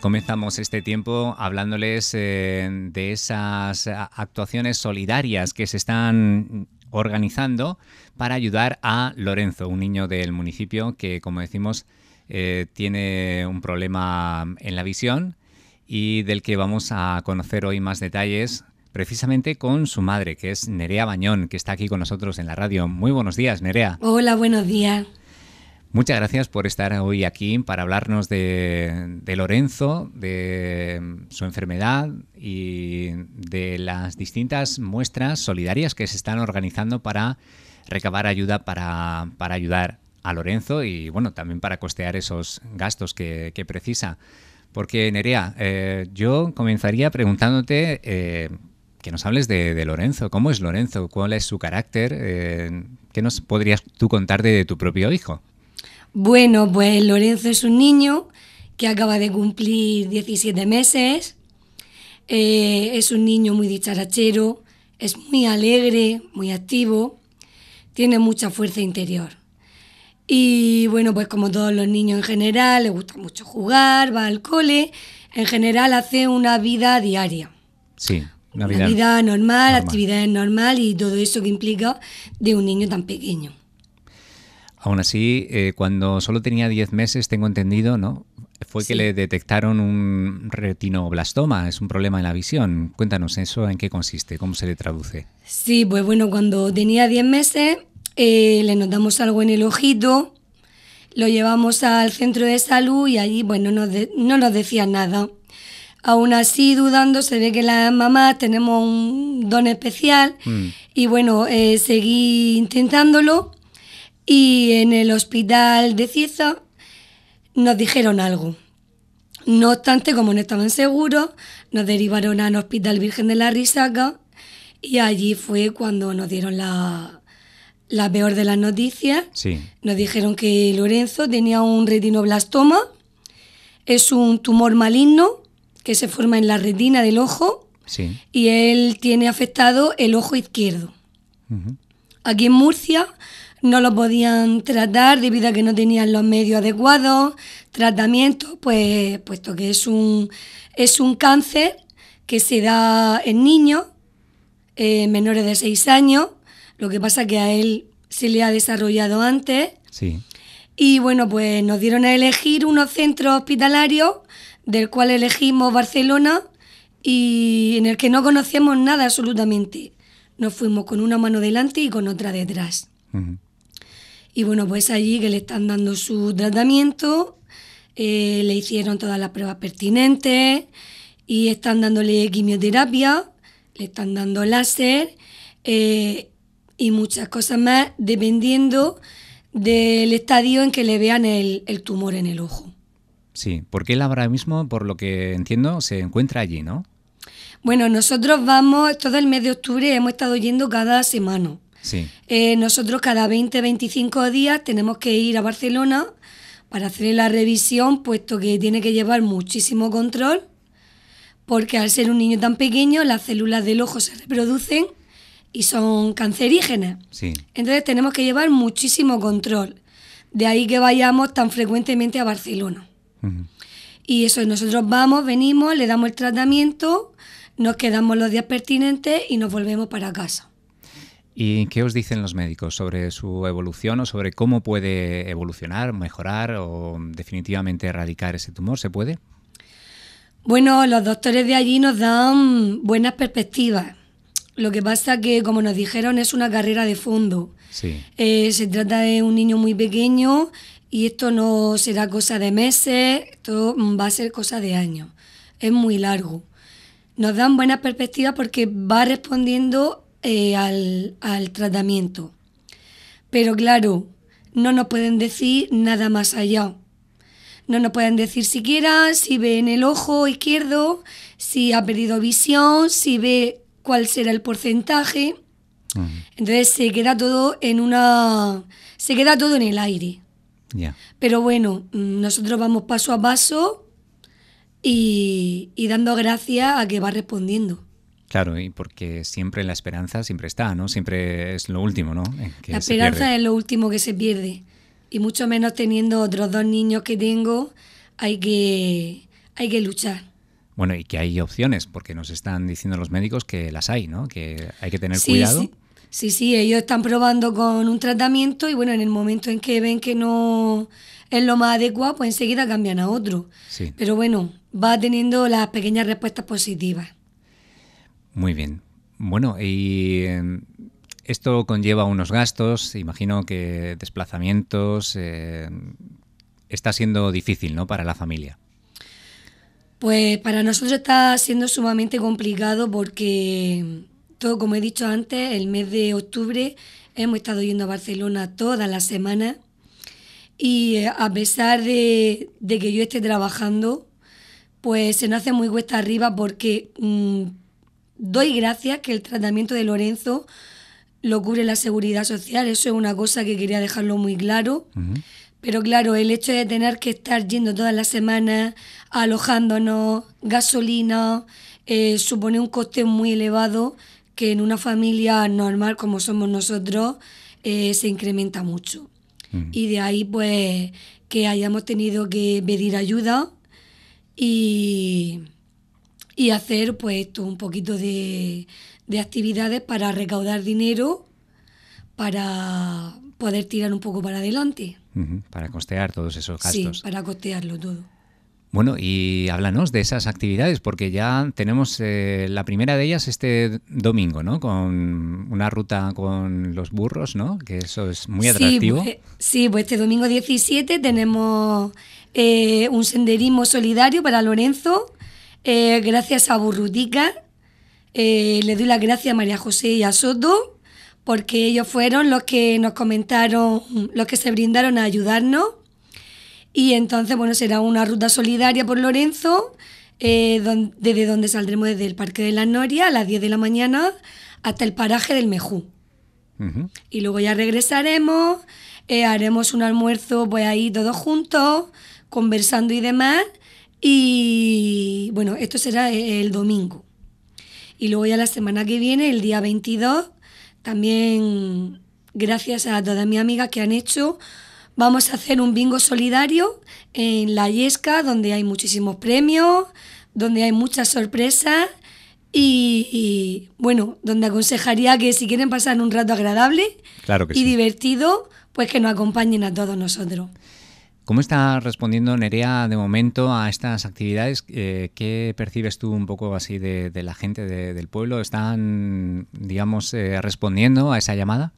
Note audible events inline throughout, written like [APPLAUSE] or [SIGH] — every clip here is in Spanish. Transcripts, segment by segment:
Comenzamos este tiempo hablándoles eh, de esas eh, actuaciones solidarias que se están organizando para ayudar a Lorenzo, un niño del municipio que, como decimos, eh, tiene un problema en la visión y del que vamos a conocer hoy más detalles precisamente con su madre, que es Nerea Bañón, que está aquí con nosotros en la radio. Muy buenos días, Nerea. Hola, buenos días. Muchas gracias por estar hoy aquí para hablarnos de, Lorenzo, de mm, su enfermedad y de las distintas muestras solidarias que se están organizando para recabar ayuda para, ayudar a Lorenzo y bueno, también para costear esos gastos que, precisa. Porque Nerea, eh, yo comenzaría preguntándote eh, que nos hables de, Lorenzo. ¿Cómo es Lorenzo? ¿Cuál es su carácter? Eh, ¿Qué nos podrías tú contar de tu propio hijo? Bueno, pues Lorenzo es un niño que acaba de cumplir 17 meses. Eh, es un niño muy dicharachero, es muy alegre, muy activo, tiene mucha fuerza interior. Y bueno, pues como todos los niños en general, le gusta mucho jugar, va al cole, en general hace una vida diaria. Sí, una vida, normal, actividad actividades normal y todo eso que implica de un niño tan pequeño. Aún así, eh, cuando solo tenía 10 meses, tengo entendido, ¿no? Fue que le detectaron un retinoblastoma, es un problema en la visión. Cuéntanos eso, ¿en qué consiste? ¿Cómo se le traduce? Sí, pues bueno, cuando tenía 10 meses, eh, le notamos algo en el ojito, lo llevamos al centro de salud y allí, bueno, no nos decían nada. Aún así, dudando, se ve que las mamás tenemos un don especial mm. y bueno, eh, seguí intentándolo y en el hospital de Cieza nos dijeron algo. No obstante, como no estaban seguros, nos derivaron al Hospital Virgen de la Risaca y allí fue cuando nos dieron la, peor de las noticias. Nos dijeron que Lorenzo tenía un retinoblastoma, es un tumor maligno que se forma en la retina del ojo y él tiene afectado el ojo izquierdo. Aquí en Murcia no lo podían tratar debido a que no tenían los medios adecuados, tratamiento, pues puesto que es un, es un cáncer que se da en niños eh, menores de 6 años, lo que pasa que a él se le ha desarrollado antes. Sí. Y bueno, pues nos dieron a elegir unos centros hospitalarios, del cual elegimos Barcelona y en el que no conocíamos nada absolutamente. Nos fuimos con una mano delante y con otra detrás. Y bueno, pues allí que le están dando su tratamiento, eh, le hicieron todas las pruebas pertinentes y están dándole quimioterapia, le están dando láser eh, y muchas cosas más dependiendo del estadio en que le vean el tumor en el ojo. Sí, porque él ahora mismo, por lo que entiendo, se encuentra allí, ¿no? Bueno, nosotros vamos, todo el mes de octubre hemos estado yendo cada semana. Eh, nosotros cada 20-25 días tenemos que ir a Barcelona para hacer la revisión, puesto que tiene que llevar muchísimo control, porque al ser un niño tan pequeño las células del ojo se reproducen y son cancerígenas. Entonces tenemos que llevar muchísimo control. De ahí que vayamos tan frecuentemente a Barcelona. Y eso, nosotros vamos, venimos, le damos el tratamiento, nos quedamos los días pertinentes y nos volvemos para casa. ¿Y qué os dicen los médicos sobre su evolución o sobre cómo puede evolucionar, mejorar o definitivamente erradicar ese tumor? ¿Se puede? Bueno, los doctores de allí nos dan buenas perspectivas. Lo que pasa que, como nos dijeron, es una carrera de fondo. Sí. Eh, se trata de un niño muy pequeño y esto no será cosa de meses, esto va a ser cosa de años. Es muy largo. Nos dan buenas perspectivas porque va respondiendo eh, al, tratamiento. Pero claro, no nos pueden decir nada más allá. No nos pueden decir siquiera si ve en el ojo izquierdo, si ha perdido visión, si ve cuál será el porcentaje. Entonces se queda todo en una. se queda todo en el aire. Pero bueno, nosotros vamos paso a paso y, y dando gracias a que va respondiendo. Claro, y porque siempre la esperanza siempre está, ¿no? Siempre es lo último, ¿no? la esperanza es lo último que se pierde. Y mucho menos teniendo otros dos niños que tengo, hay que, hay que luchar. Bueno, y que hay opciones, porque nos están diciendo los médicos que las hay, ¿no? Que hay que tener cuidado. Sí. sí, sí, ellos están probando con un tratamiento y bueno, en el momento en que ven que no es lo más adecuado, pues enseguida cambian a otro. Sí. Pero bueno, va teniendo las pequeñas respuestas positivas. Muy bien. Bueno, y em, esto conlleva unos gastos, imagino que desplazamientos. Em, está siendo difícil, ¿no? Para la familia. Pues para nosotros está siendo sumamente complicado porque, todo como he dicho antes, el mes de octubre hemos estado yendo a Barcelona todas las semanas y eh, a pesar de, que yo esté trabajando, pues se nos hace muy cuesta arriba porque mm, doy gracias que el tratamiento de Lorenzo lo cubre la seguridad social, eso es una cosa que quería dejarlo muy claro. Pero claro, el hecho de tener que estar yendo todas las semanas, alojándonos, gasolina, eh, supone un coste muy elevado que en una familia normal como somos nosotros eh, se incrementa mucho. Y de ahí pues que hayamos tenido que pedir ayuda y y hacer pues un poquito de, actividades para recaudar dinero para poder tirar un poco para adelante. para costear todos esos gastos. Sí, para costearlo todo. Bueno, y háblanos de esas actividades, porque ya tenemos eh, la primera de ellas este domingo, ¿no? Con una ruta con los burros, ¿no? Que eso es muy atractivo. Pues, sí, pues, este domingo 17 tenemos eh, un senderismo solidario para Lorenzo, eh, gracias a Burrutica. Eh, le doy las gracias a María José y a Soto, porque ellos fueron los que nos comentaron, los que se brindaron a ayudarnos. Y entonces, bueno, será una ruta solidaria por Lorenzo, eh, desde donde saldremos desde el Parque de la Noria a las 10 de la mañana hasta el paraje del Mejú. Y luego ya regresaremos, haremos un almuerzo pues ahí todos juntos, conversando y demás, y bueno, esto será e-, el domingo. Y luego ya la semana que viene, el día 22, también gracias a todas mis amigas que han hecho, vamos a hacer un bingo solidario en La Yesca, donde hay muchísimos premios, donde hay muchas sorpresas y, bueno, donde aconsejaría que si quieren pasar un rato agradable y divertido, pues que nos acompañen a todos nosotros. ¿Cómo está respondiendo Nerea de momento a estas actividades? Eh, ¿Qué percibes tú un poco así de, la gente del pueblo? ¿Están, digamos, eh, respondiendo a esa llamada?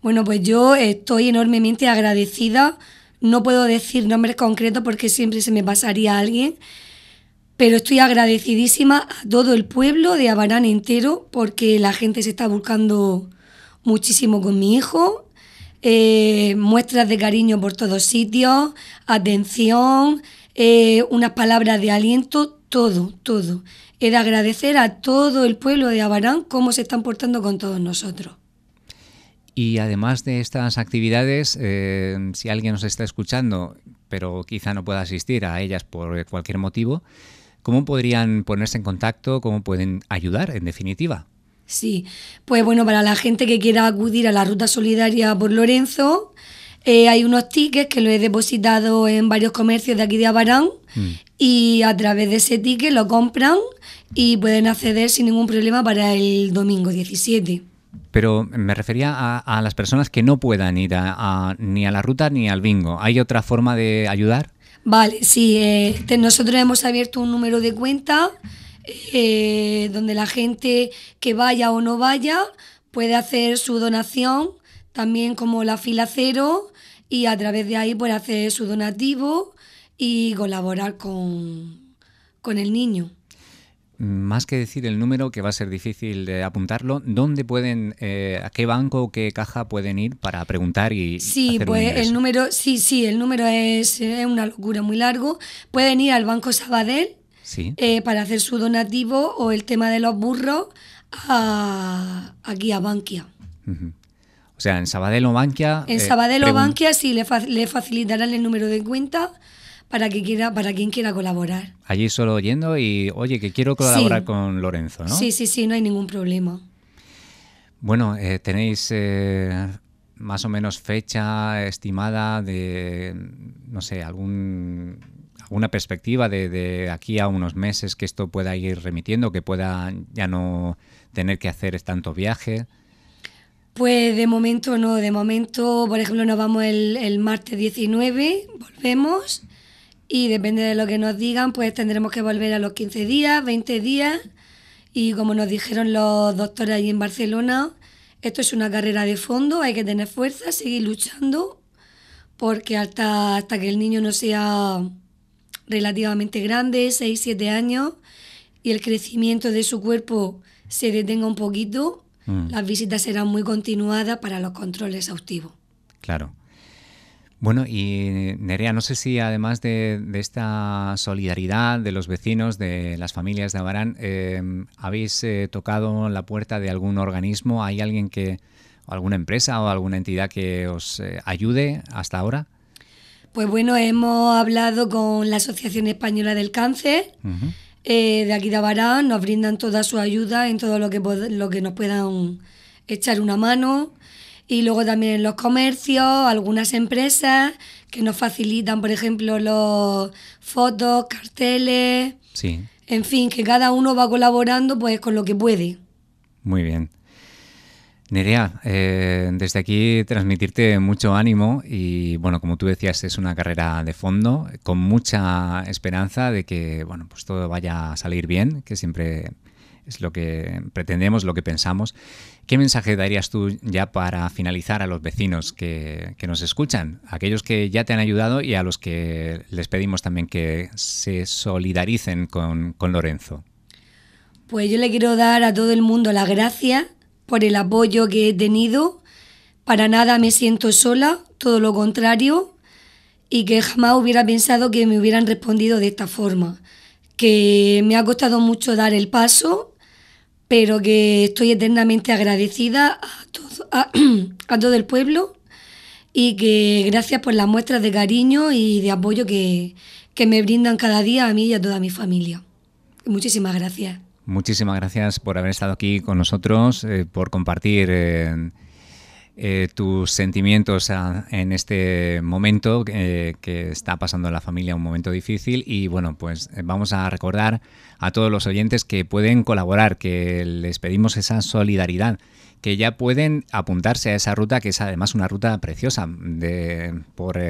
Bueno, pues yo estoy enormemente agradecida. No puedo decir nombres concretos porque siempre se me pasaría a alguien, pero estoy agradecidísima a todo el pueblo de Abarán entero porque la gente se está buscando muchísimo con mi hijo eh, muestras de cariño por todos sitios, atención, eh, unas palabras de aliento, todo, todo. He agradecer a todo el pueblo de Abarán cómo se están portando con todos nosotros. Y además de estas actividades, eh, si alguien nos está escuchando, pero quizá no pueda asistir a ellas por cualquier motivo, ¿cómo podrían ponerse en contacto? ¿Cómo pueden ayudar, en definitiva? Sí, pues bueno, para la gente que quiera acudir a la ruta solidaria por Lorenzo, eh, hay unos tickets que lo he depositado en varios comercios de aquí de Abarán mm. y a través de ese ticket lo compran y pueden acceder sin ningún problema para el domingo 17. Pero me refería a, las personas que no puedan ir a, ni a la ruta ni al bingo. ¿Hay otra forma de ayudar? Vale, sí. Eh, nosotros hemos abierto un número de cuenta eh, donde la gente que vaya o no vaya puede hacer su donación, también como la fila cero, y a través de ahí puede hacer su donativo y colaborar con, el niño más que decir el número, que va a ser difícil de apuntarlo, ¿dónde pueden, eh, a qué banco o qué caja pueden ir para preguntar y Sí, pues el número, sí, sí, el número es, es, una locura muy largo. Pueden ir al Banco Sabadell, eh, para hacer su donativo o el tema de los burros aquí a Bankia. O sea, en Sabadell o Bankia. En Sabadelo eh, Sabadell o Bankia sí le, facilitarán el número de cuenta para que quiera, para quien quiera colaborar. Allí solo oyendo y oye que quiero colaborar con Lorenzo, ¿no? Sí, sí, sí, no hay ningún problema. Bueno, eh, tenéis más o menos fecha estimada de, no sé, algún una perspectiva de, aquí a unos meses que esto pueda ir remitiendo, que pueda ya no tener que hacer tanto viaje? Pues de momento no, de momento, por ejemplo, nos vamos el, martes 19, volvemos y depende de lo que nos digan, pues tendremos que volver a los 15 días, 20 días y como nos dijeron los doctores allí en Barcelona, esto es una carrera de fondo, hay que tener fuerza, seguir luchando porque hasta que el niño no sea relativamente grande, 6-7 años, y el crecimiento de su cuerpo se detenga un poquito, mm. las visitas serán muy continuadas para los controles exhaustivos. Claro. Bueno, y Nerea, no sé si además de, esta solidaridad de los vecinos, de las familias de Abarán, em, habéis eh, tocado la puerta de algún organismo, hay alguien que, alguna empresa o alguna entidad que os eh, ayude hasta ahora. Pues bueno, hemos hablado con la Asociación Española del Cáncer eh, de aquí de Abarán, nos brindan toda su ayuda en todo lo que, lo que nos puedan echar una mano. Y luego también en los comercios, algunas empresas que nos facilitan, por ejemplo, los fotos, carteles. Sí. En fin, que cada uno va colaborando pues con lo que puede. Muy bien. Nerea, eh, desde aquí transmitirte mucho ánimo y bueno, como tú decías, es una carrera de fondo, con mucha esperanza de que bueno, pues todo vaya a salir bien, que siempre es lo que pretendemos, lo que pensamos. ¿Qué mensaje darías tú ya para finalizar a los vecinos que, nos escuchan, aquellos que ya te han ayudado y a los que les pedimos también que se solidaricen con, con Lorenzo? Pues yo le quiero dar a todo el mundo la gracia por el apoyo que he tenido. Para nada me siento sola, todo lo contrario, y que jamás hubiera pensado que me hubieran respondido de esta forma. Que me ha costado mucho dar el paso, pero que estoy eternamente agradecida a todo, a, [CLEARS THROAT] el pueblo y que gracias por las muestras de cariño y de apoyo que, que me brindan cada día a mí y a toda mi familia. Muchísimas gracias. Muchísimas gracias por haber estado aquí con nosotros, eh, por compartir. Eh, eh, tus sentimientos en este momento eh, que está pasando en la familia, un momento difícil. Y bueno, pues eh, vamos a recordar a todos los oyentes que pueden colaborar, que les pedimos esa solidaridad que ya pueden apuntarse a esa ruta, que es además una ruta preciosa, de, por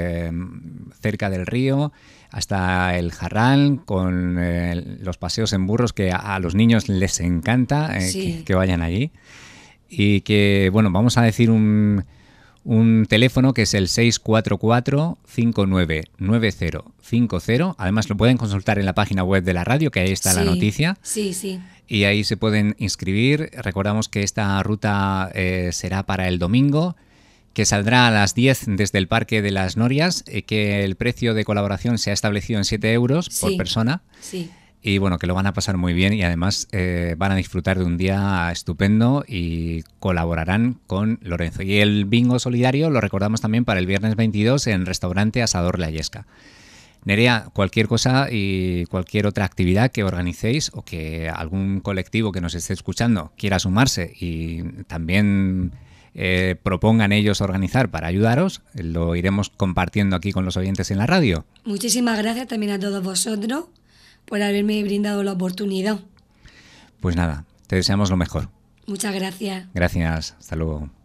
cerca del río hasta el Jarral, con los paseos en burros, que a, los niños les encanta que, vayan allí y que, bueno, vamos a decir un, un teléfono que es el 644-599050. Además, lo pueden consultar en la página web de la radio, que ahí está la noticia. Sí, sí. Y ahí se pueden inscribir. Recordamos que esta ruta eh, será para el domingo que saldrá a las 10 desde el Parque de las Norias, eh, que el precio de colaboración se ha establecido en 7 euros por persona. Sí y bueno, que lo van a pasar muy bien y además eh, van a disfrutar de un día estupendo y colaborarán con Lorenzo. Y el bingo solidario lo recordamos también para el viernes 22 en restaurante Asador La Yesca. Nerea, cualquier cosa y cualquier otra actividad que organicéis o que algún colectivo que nos esté escuchando quiera sumarse y también eh, propongan ellos organizar para ayudaros, lo iremos compartiendo aquí con los oyentes en la radio. Muchísimas gracias también a todos vosotros por haberme brindado la oportunidad. Pues nada, te deseamos lo mejor. Muchas gracias. Gracias, hasta luego.